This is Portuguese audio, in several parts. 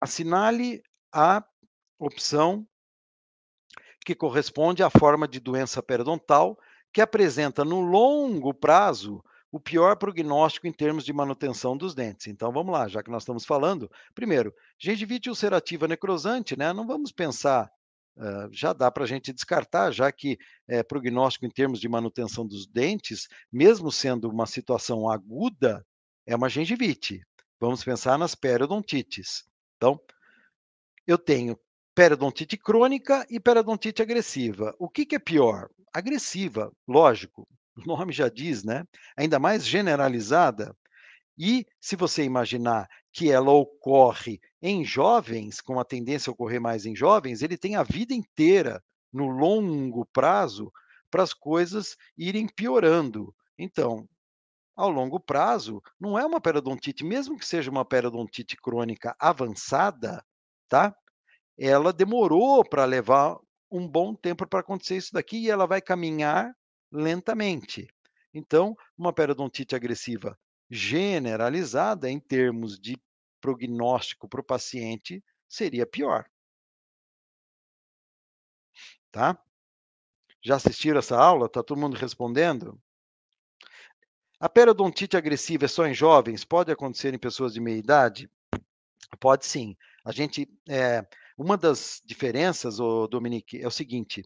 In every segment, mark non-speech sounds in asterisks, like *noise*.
assinale a opção que corresponde à forma de doença periodontal que apresenta no longo prazo o pior prognóstico em termos de manutenção dos dentes. Então vamos lá, já que nós estamos falando, primeiro, gengivite ulcerativa necrosante, né? Não vamos pensar, uh, já dá para a gente descartar, já que é, prognóstico em termos de manutenção dos dentes, mesmo sendo uma situação aguda, é uma gengivite. Vamos pensar nas periodontites. Então, eu tenho periodontite crônica e periodontite agressiva. O que, que é pior? Agressiva, lógico, o nome já diz, né? Ainda mais generalizada. E se você imaginar que ela ocorre em jovens, com a tendência a ocorrer mais em jovens, ele tem a vida inteira, no longo prazo, para as coisas irem piorando. Então, ao longo prazo, não é uma periodontite, mesmo que seja uma periodontite crônica avançada, tá? Ela demorou para levar um bom tempo para acontecer isso daqui e ela vai caminhar lentamente. Então, uma periodontite agressiva generalizada em termos de prognóstico para o paciente seria pior. Tá? Já assistiram essa aula? Está todo mundo respondendo? A periodontite agressiva é só em jovens? Pode acontecer em pessoas de meia idade? Pode sim. A gente. É, uma das diferenças, o Dominique, é o seguinte: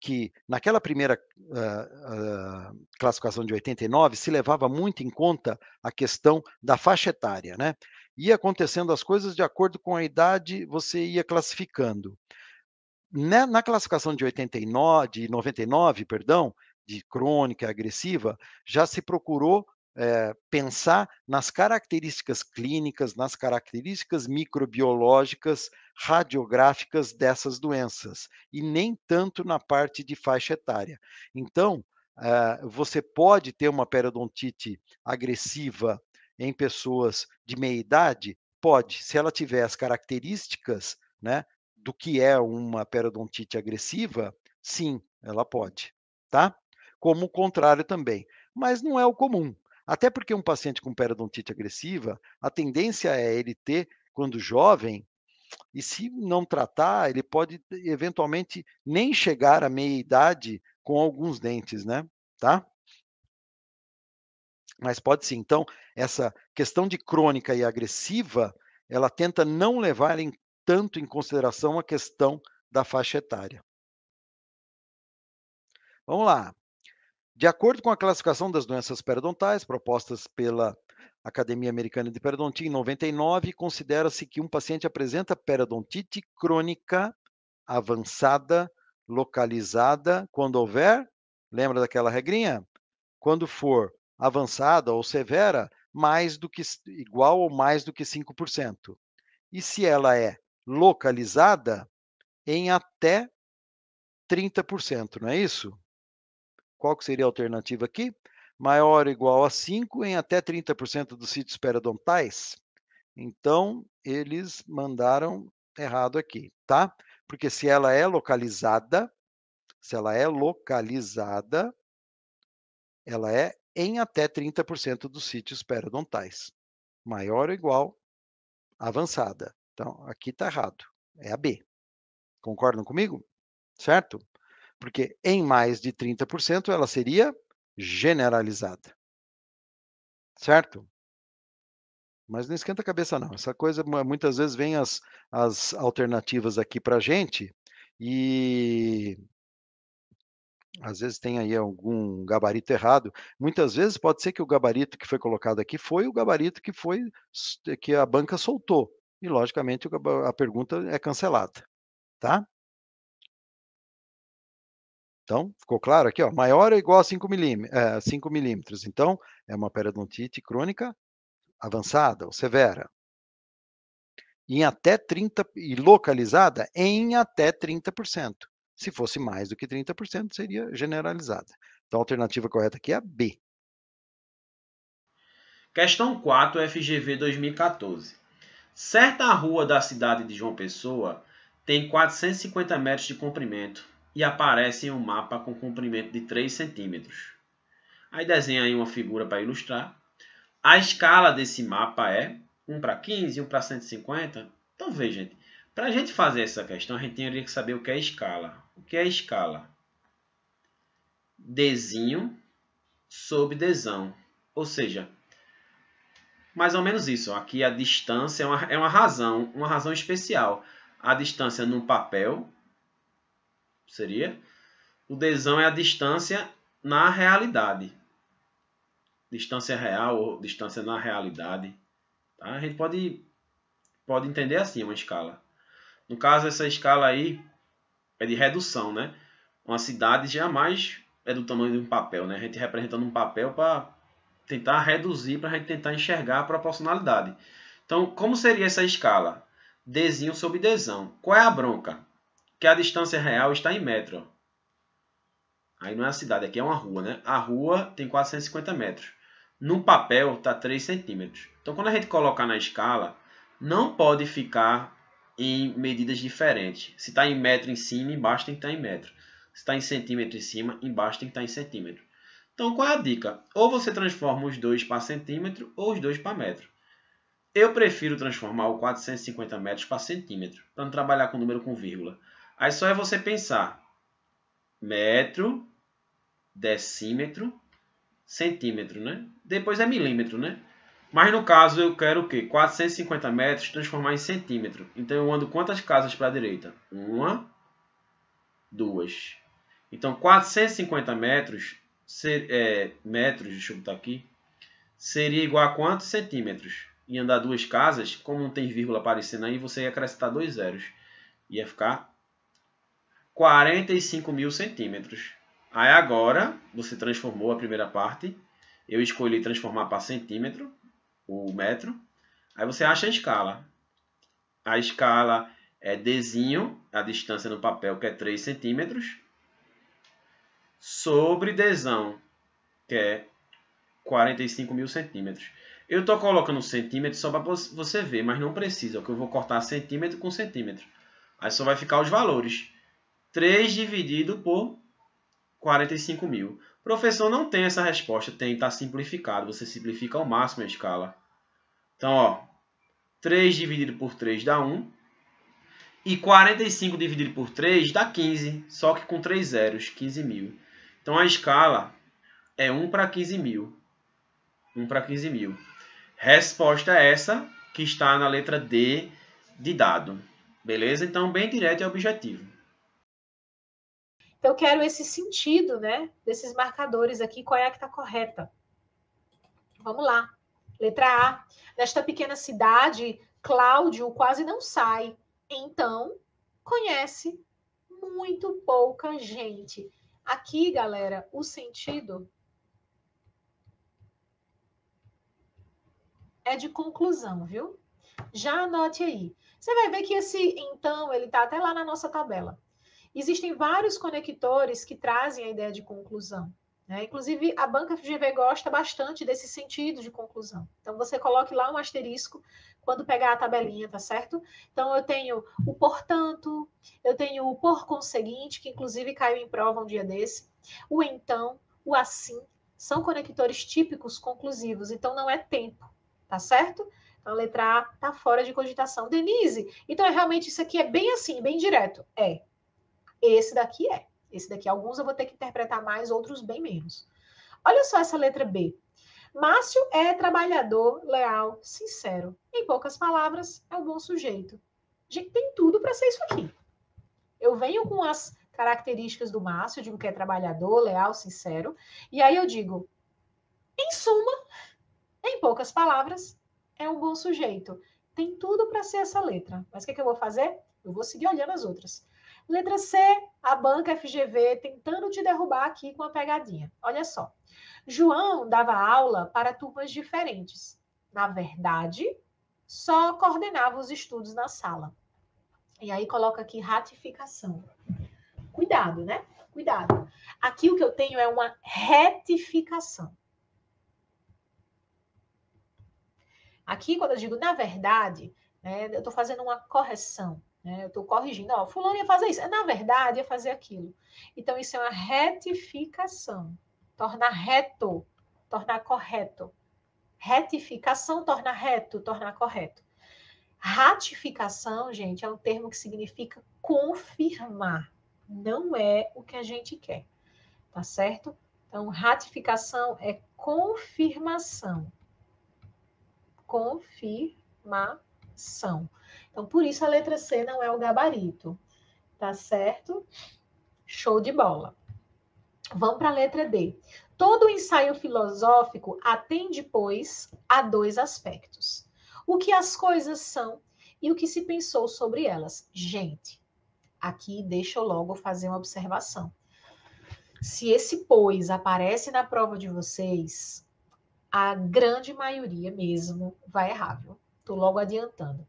que naquela primeira uh, uh, classificação de 89 se levava muito em conta a questão da faixa etária, né? Ia acontecendo as coisas de acordo com a idade, você ia classificando. Na, né, na classificação de 89, de 99, perdão, de crônica agressiva, já se procurou é, pensar nas características clínicas, nas características microbiológicas, radiográficas dessas doenças, e nem tanto na parte de faixa etária. Então, é, você pode ter uma periodontite agressiva em pessoas de meia idade? Pode, se ela tiver as características né, do que é uma periodontite agressiva, sim, ela pode, tá? como o contrário também. Mas não é o comum. Até porque um paciente com periodontite agressiva, a tendência é ele ter, quando jovem, e se não tratar, ele pode eventualmente nem chegar à meia-idade com alguns dentes, né? Tá? Mas pode sim. Então, essa questão de crônica e agressiva, ela tenta não levar em, tanto em consideração a questão da faixa etária. Vamos lá. De acordo com a classificação das doenças periodontais propostas pela Academia Americana de Periodontia, em 99, considera-se que um paciente apresenta periodontite crônica avançada, localizada, quando houver, lembra daquela regrinha? Quando for avançada ou severa, mais do que igual ou mais do que 5%. E se ela é localizada, em até 30%, não é isso? Qual que seria a alternativa aqui? Maior ou igual a 5 em até 30% dos sítios periodontais. Então, eles mandaram errado aqui, tá? Porque se ela é localizada, se ela é localizada, ela é em até 30% dos sítios periodontais. Maior ou igual avançada. Então, aqui está errado. É a B. Concordam comigo? Certo? porque em mais de 30% ela seria generalizada. Certo? Mas não esquenta a cabeça, não. Essa coisa, muitas vezes, vem as, as alternativas aqui para a gente e às vezes tem aí algum gabarito errado. Muitas vezes pode ser que o gabarito que foi colocado aqui foi o gabarito que foi que a banca soltou. E, logicamente, a pergunta é cancelada. Tá? Então, ficou claro aqui, ó, maior ou igual a 5, é, 5 milímetros. Então, é uma periodontite crônica avançada ou severa. Em até 30, e localizada em até 30%. Se fosse mais do que 30%, seria generalizada. Então, a alternativa correta aqui é a B. Questão 4, FGV 2014. Certa rua da cidade de João Pessoa tem 450 metros de comprimento e aparece em um mapa com comprimento de 3 centímetros. Aí desenha aí uma figura para ilustrar. A escala desse mapa é 1 para 15, 1 para 150. Então veja, gente. Para a gente fazer essa questão, a gente teria que saber o que é escala. O que é escala? Desenho sob desão. Ou seja, mais ou menos isso. Aqui a distância é uma, é uma razão, uma razão especial. A distância no papel seria. O desão é a distância na realidade. Distância real ou distância na realidade. Tá? A gente pode, pode entender assim uma escala. No caso, essa escala aí é de redução, né? Uma cidade jamais é do tamanho de um papel, né? A gente representando um papel para tentar reduzir, para a gente tentar enxergar a proporcionalidade. Então, como seria essa escala? Dezinho sobre desão. Qual é a bronca? que a distância real está em metro. Aí não é a cidade, aqui é uma rua, né? A rua tem 450 metros. No papel está 3 centímetros. Então, quando a gente colocar na escala, não pode ficar em medidas diferentes. Se está em metro em cima, embaixo tem que estar tá em metro. Se está em centímetro em cima, embaixo tem que estar tá em centímetro. Então, qual é a dica? Ou você transforma os dois para centímetro ou os dois para metro. Eu prefiro transformar o 450 metros para centímetro, para não trabalhar com número com vírgula. Aí só é você pensar. Metro, decímetro, centímetro, né? Depois é milímetro, né? Mas no caso eu quero o quê? 450 metros transformar em centímetro. Então eu ando quantas casas para a direita? Uma, duas. Então 450 metros, ser, é, metros, deixa eu botar aqui, seria igual a quantos centímetros? E andar duas casas, como não tem vírgula aparecendo aí, você ia acrescentar dois zeros. Ia ficar 45 mil centímetros. Aí agora, você transformou a primeira parte. Eu escolhi transformar para centímetro, o metro. Aí você acha a escala. A escala é Dzinho, a distância no papel, que é 3 centímetros, sobre desão que é 45 mil centímetros. Eu estou colocando centímetro só para você ver, mas não precisa, porque eu vou cortar centímetro com centímetro. Aí só vai ficar os valores. 3 dividido por 45 mil. Professor, não tem essa resposta, tem, está simplificado. Você simplifica ao máximo a escala. Então, ó, 3 dividido por 3 dá 1. E 45 dividido por 3 dá 15, só que com 3 zeros, 15 mil. Então, a escala é 1 para 15 mil. 1 para 15 mil. Resposta é essa que está na letra D de dado. Beleza? Então, bem direto e objetivo. Então, eu quero esse sentido, né? Desses marcadores aqui, qual é a que está correta? Vamos lá. Letra A. Nesta pequena cidade, Cláudio quase não sai. Então, conhece muito pouca gente. Aqui, galera, o sentido é de conclusão, viu? Já anote aí. Você vai ver que esse então, ele tá até lá na nossa tabela. Existem vários conectores que trazem a ideia de conclusão. Né? Inclusive, a banca FGV gosta bastante desse sentido de conclusão. Então, você coloque lá um asterisco quando pegar a tabelinha, tá certo? Então, eu tenho o portanto, eu tenho o por conseguinte, que inclusive caiu em prova um dia desse, o então, o assim, são conectores típicos conclusivos, então não é tempo, tá certo? Então, a letra A está fora de cogitação. Denise, então é realmente isso aqui é bem assim, bem direto. É, esse daqui é. Esse daqui, alguns eu vou ter que interpretar mais, outros bem menos. Olha só essa letra B. Márcio é trabalhador, leal, sincero. Em poucas palavras, é um bom sujeito. Gente, tem tudo para ser isso aqui. Eu venho com as características do Márcio, de um que é trabalhador, leal, sincero, e aí eu digo, em suma, em poucas palavras, é um bom sujeito. Tem tudo para ser essa letra. Mas o que, é que eu vou fazer? Eu vou seguir olhando as outras. Letra C, a banca FGV tentando te derrubar aqui com a pegadinha. Olha só. João dava aula para turmas diferentes. Na verdade, só coordenava os estudos na sala. E aí coloca aqui ratificação. Cuidado, né? Cuidado. Aqui o que eu tenho é uma retificação. Aqui, quando eu digo na verdade, né, eu estou fazendo uma correção. Né? Eu estou corrigindo, ó, fulano ia fazer isso, é, na verdade ia fazer aquilo. Então, isso é uma retificação, tornar reto, tornar correto. Retificação torna reto, tornar correto. Ratificação, gente, é um termo que significa confirmar. Não é o que a gente quer, tá certo? Então, ratificação é confirmação. Confirmação. Então, por isso a letra C não é o gabarito, tá certo? Show de bola. Vamos para a letra D. Todo ensaio filosófico atende, pois, a dois aspectos: o que as coisas são e o que se pensou sobre elas. Gente, aqui deixa eu logo fazer uma observação. Se esse pois aparece na prova de vocês, a grande maioria mesmo vai errar, viu? Tô logo adiantando.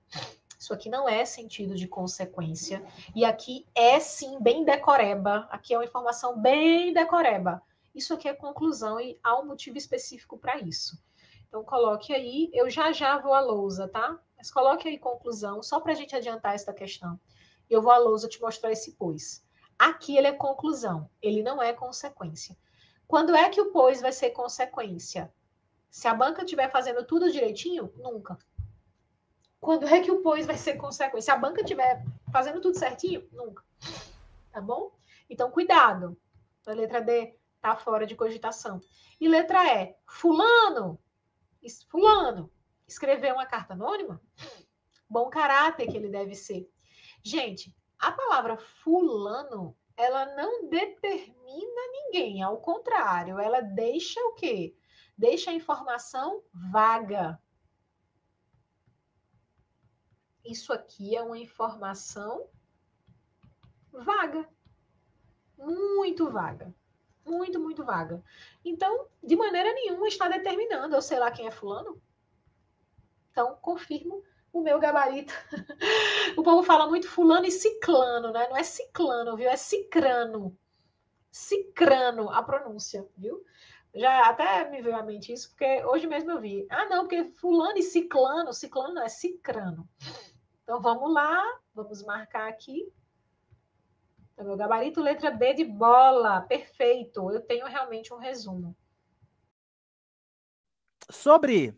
Isso aqui não é sentido de consequência. E aqui é sim bem decoreba. Aqui é uma informação bem decoreba. Isso aqui é conclusão e há um motivo específico para isso. Então coloque aí, eu já já vou à lousa, tá? Mas coloque aí conclusão, só para a gente adiantar esta questão. Eu vou à lousa te mostrar esse pois. Aqui ele é conclusão, ele não é consequência. Quando é que o pois vai ser consequência? Se a banca estiver fazendo tudo direitinho, nunca. Quando é que o pois vai ser consequência? Se a banca tiver fazendo tudo certinho, nunca. Tá bom? Então, cuidado. A letra D tá fora de cogitação. E letra E, fulano, fulano, escreveu uma carta anônima? Bom caráter que ele deve ser. Gente, a palavra fulano, ela não determina ninguém, ao contrário, ela deixa o quê? Deixa a informação vaga. Isso aqui é uma informação vaga. Muito vaga. Muito, muito vaga. Então, de maneira nenhuma está determinando, eu sei lá quem é fulano. Então, confirmo o meu gabarito. *laughs* o povo fala muito fulano e ciclano, né? Não é ciclano, viu? É cicrano. Cicrano, a pronúncia, viu? Já até me veio à mente isso, porque hoje mesmo eu vi. Ah, não, porque fulano e ciclano, ciclano não, é cicrano. Então vamos lá, vamos marcar aqui. Então, meu gabarito, letra B de bola. Perfeito. Eu tenho realmente um resumo. Sobre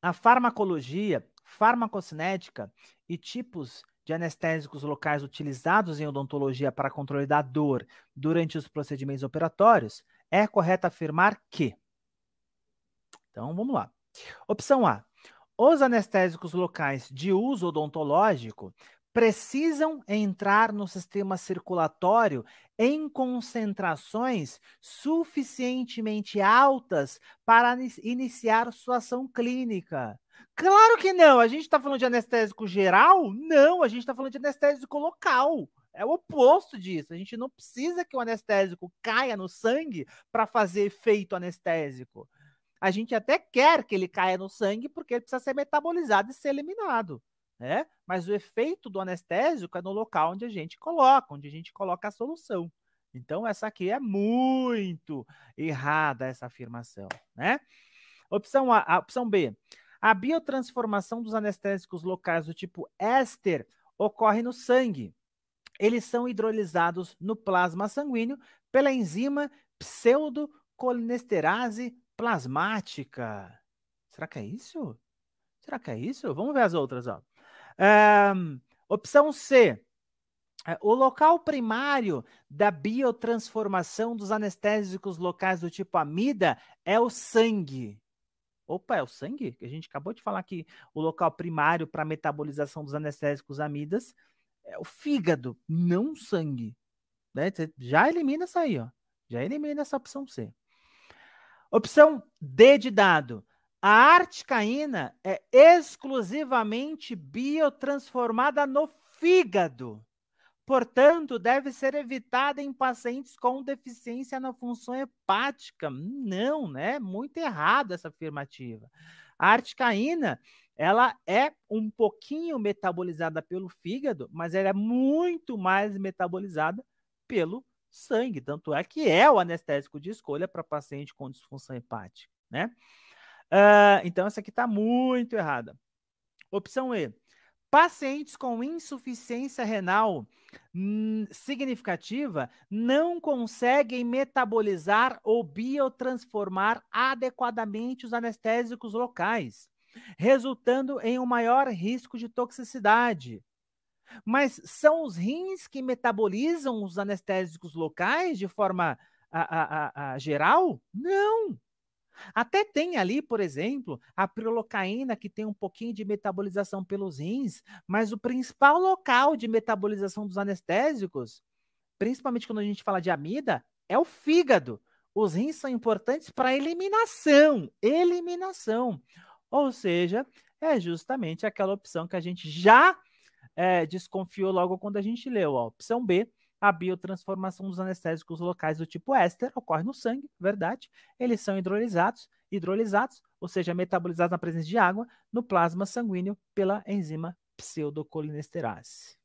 a farmacologia, farmacocinética e tipos de anestésicos locais utilizados em odontologia para controle da dor durante os procedimentos operatórios, é correto afirmar que. Então, vamos lá. Opção A: os anestésicos locais de uso odontológico precisam entrar no sistema circulatório em concentrações suficientemente altas para iniciar sua ação clínica. Claro que não! A gente está falando de anestésico geral? Não, a gente está falando de anestésico local. É o oposto disso. A gente não precisa que o anestésico caia no sangue para fazer efeito anestésico a gente até quer que ele caia no sangue porque ele precisa ser metabolizado e ser eliminado. Né? Mas o efeito do anestésico é no local onde a gente coloca, onde a gente coloca a solução. Então, essa aqui é muito errada, essa afirmação. Né? Opção, a, a opção B. A biotransformação dos anestésicos locais do tipo éster ocorre no sangue. Eles são hidrolisados no plasma sanguíneo pela enzima pseudocolinesterase plasmática. Será que é isso? Será que é isso? Vamos ver as outras. Ó. É, opção C. É, o local primário da biotransformação dos anestésicos locais do tipo amida é o sangue. Opa, é o sangue? A gente acabou de falar que o local primário para metabolização dos anestésicos amidas é o fígado, não o sangue. Né? Já elimina essa aí, ó. Já elimina essa opção C. Opção D de dado. A articaína é exclusivamente biotransformada no fígado. Portanto, deve ser evitada em pacientes com deficiência na função hepática. Não, né? Muito errado essa afirmativa. A articaína, ela é um pouquinho metabolizada pelo fígado, mas ela é muito mais metabolizada pelo sangue, tanto é que é o anestésico de escolha para paciente com disfunção hepática, né? Uh, então, essa aqui está muito errada. Opção E. Pacientes com insuficiência renal hum, significativa não conseguem metabolizar ou biotransformar adequadamente os anestésicos locais, resultando em um maior risco de toxicidade mas são os rins que metabolizam os anestésicos locais de forma a, a, a, geral? Não! Até tem ali, por exemplo, a prilocaína, que tem um pouquinho de metabolização pelos rins, mas o principal local de metabolização dos anestésicos, principalmente quando a gente fala de amida, é o fígado. Os rins são importantes para eliminação, eliminação. Ou seja, é justamente aquela opção que a gente já é, desconfiou logo quando a gente leu. Ó. Opção B, a biotransformação dos anestésicos locais do tipo éster ocorre no sangue, verdade? Eles são hidrolisados, hidrolisados, ou seja, metabolizados na presença de água, no plasma sanguíneo pela enzima pseudocolinesterase.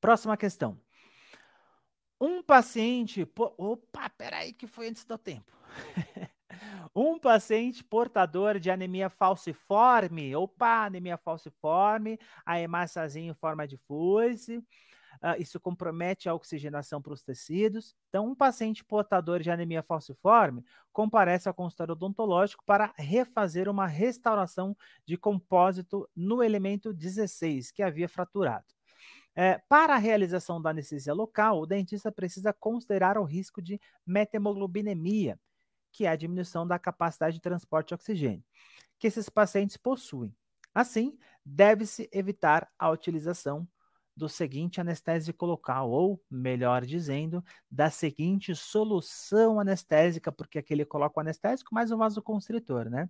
Próxima questão. Um paciente. Po... Opa, peraí, que foi antes do tempo. *laughs* Um paciente portador de anemia falciforme, opa, anemia falciforme, a hemácia em forma de fuse, uh, ah, isso compromete a oxigenação para os tecidos. Então, um paciente portador de anemia falciforme comparece ao consultório odontológico para refazer uma restauração de compósito no elemento 16, que havia fraturado. É, para a realização da anestesia local, o dentista precisa considerar o risco de metemoglobinemia, que é a diminuição da capacidade de transporte de oxigênio, que esses pacientes possuem. Assim, deve-se evitar a utilização do seguinte anestésico local, ou, melhor dizendo, da seguinte solução anestésica, porque aqui ele coloca o anestésico mais um vasoconstritor, né?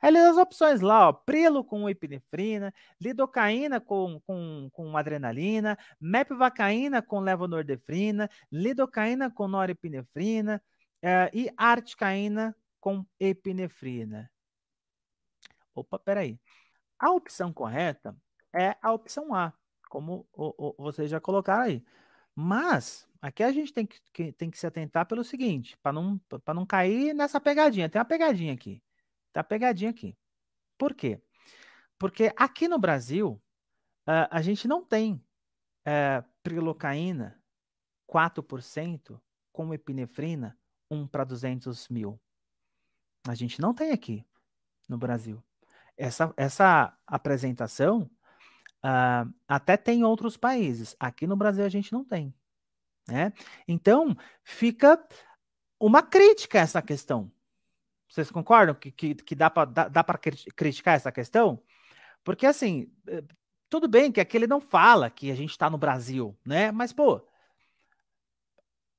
Aí ele as opções lá, ó, prilo com epinefrina, lidocaína com, com, com adrenalina, mepivacaína com levonordefrina, lidocaína com norepinefrina, é, e articaína com epinefrina. Opa, peraí. A opção correta é a opção A, como o, o, vocês já colocaram aí. Mas aqui a gente tem que, que tem que se atentar pelo seguinte, para não, não cair nessa pegadinha. Tem uma pegadinha aqui. Tem uma pegadinha aqui. Por quê? Porque aqui no Brasil, uh, a gente não tem uh, prilocaína 4% com epinefrina 1 para 200 mil. A gente não tem aqui no Brasil. Essa, essa apresentação uh, até tem em outros países. Aqui no Brasil a gente não tem. Né? Então, fica uma crítica a essa questão. Vocês concordam que, que, que dá para dá, dá criticar essa questão? Porque, assim, eh, tudo bem que aqui ele não fala que a gente está no Brasil, né? Mas, pô,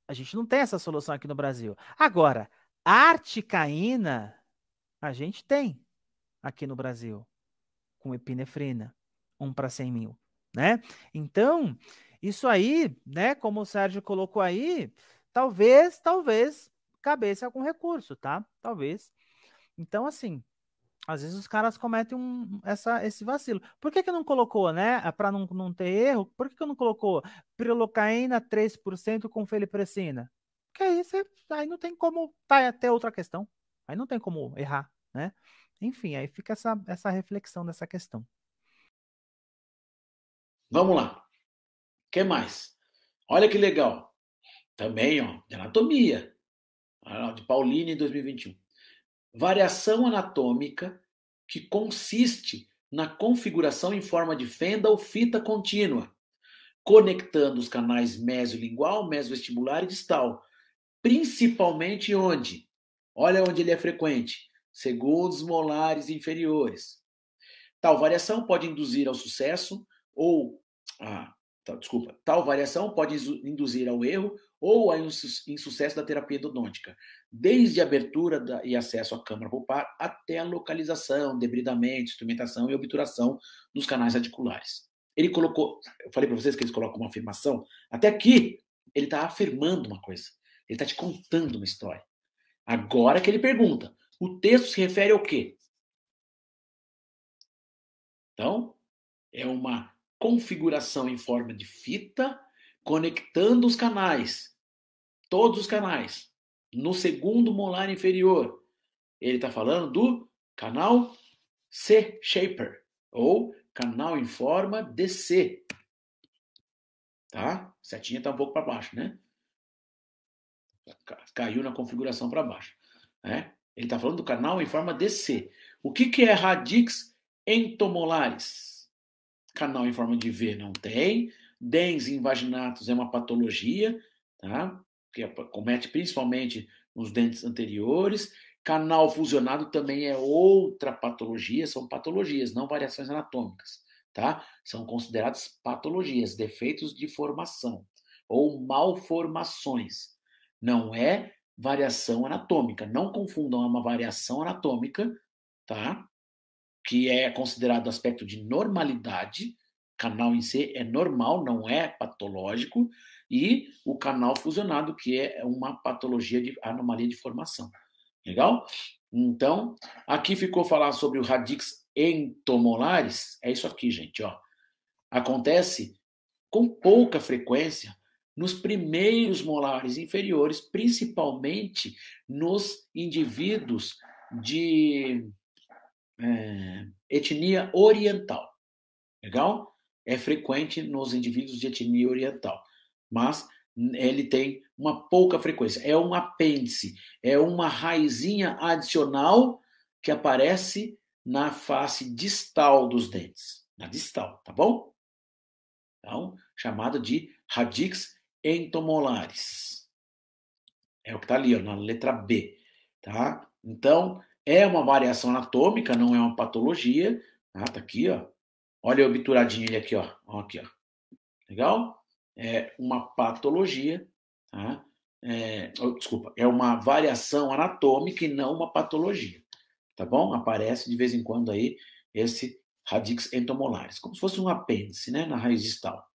a gente não tem essa solução aqui no Brasil. Agora, articaína a gente tem aqui no Brasil, com epinefrina, 1 para 100 mil, né? Então, isso aí, né, como o Sérgio colocou aí, talvez, talvez, cabeça algum recurso, tá? Talvez. Então, assim, às vezes os caras cometem um, essa, esse vacilo. Por que, que não colocou, né? Ah, Para não, não ter erro, por que, que não colocou prilocaína 3% com felipressina? Porque aí, você, aí não tem como. Tá, é até outra questão. Aí não tem como errar, né? Enfim, aí fica essa, essa reflexão dessa questão. Vamos lá. O que mais? Olha que legal. Também, ó, de anatomia. De Pauline em 2021 variação anatômica que consiste na configuração em forma de fenda ou fita contínua, conectando os canais mesolingual, mesoestimular e distal, principalmente onde? Olha onde ele é frequente, segundos molares inferiores. Tal variação pode induzir ao sucesso ou ah, tá, desculpa, tal variação pode induzir ao erro ou a insucesso da terapia endodôntica, desde a abertura da, e acesso à câmara pulpar até a localização, debridamento, instrumentação e obturação dos canais radiculares. Ele colocou, eu falei para vocês que eles colocam uma afirmação, até aqui ele está afirmando uma coisa, ele está te contando uma história. Agora que ele pergunta, o texto se refere ao quê? Então, é uma configuração em forma de fita conectando os canais, todos os canais, no segundo molar inferior. Ele está falando do canal C Shaper, ou canal em forma de C. Tá? Setinha está um pouco para baixo, né? Caiu na configuração para baixo. Né? Ele está falando do canal em forma de C. O que, que é radix entomolares? Canal em forma de V não tem. Dens invaginatus é uma patologia, tá? que é comete principalmente nos dentes anteriores. Canal fusionado também é outra patologia, são patologias, não variações anatômicas, tá? São consideradas patologias, defeitos de formação ou malformações. Não é variação anatômica. Não confundam é uma variação anatômica, tá? Que é considerado aspecto de normalidade, canal em si é normal, não é patológico, e o canal fusionado, que é uma patologia de anomalia de formação. Legal? Então, aqui ficou falar sobre o radix entomolares. É isso aqui, gente. Ó. Acontece com pouca frequência nos primeiros molares inferiores, principalmente nos indivíduos de é, etnia oriental. Legal? é frequente nos indivíduos de etnia oriental, mas ele tem uma pouca frequência. É um apêndice, é uma raizinha adicional que aparece na face distal dos dentes, na distal, tá bom? Então, chamada de radix entomolaris. É o que está ali, ó, na letra B, tá? Então, é uma variação anatômica, não é uma patologia. Ah, tá aqui, ó, Olha eu obturadinho ele aqui, ó. aqui, ó. Legal? É uma patologia, tá? É, desculpa, é uma variação anatômica e não uma patologia, tá bom? Aparece de vez em quando aí esse radix entomolares, como se fosse um apêndice, né, na raiz distal.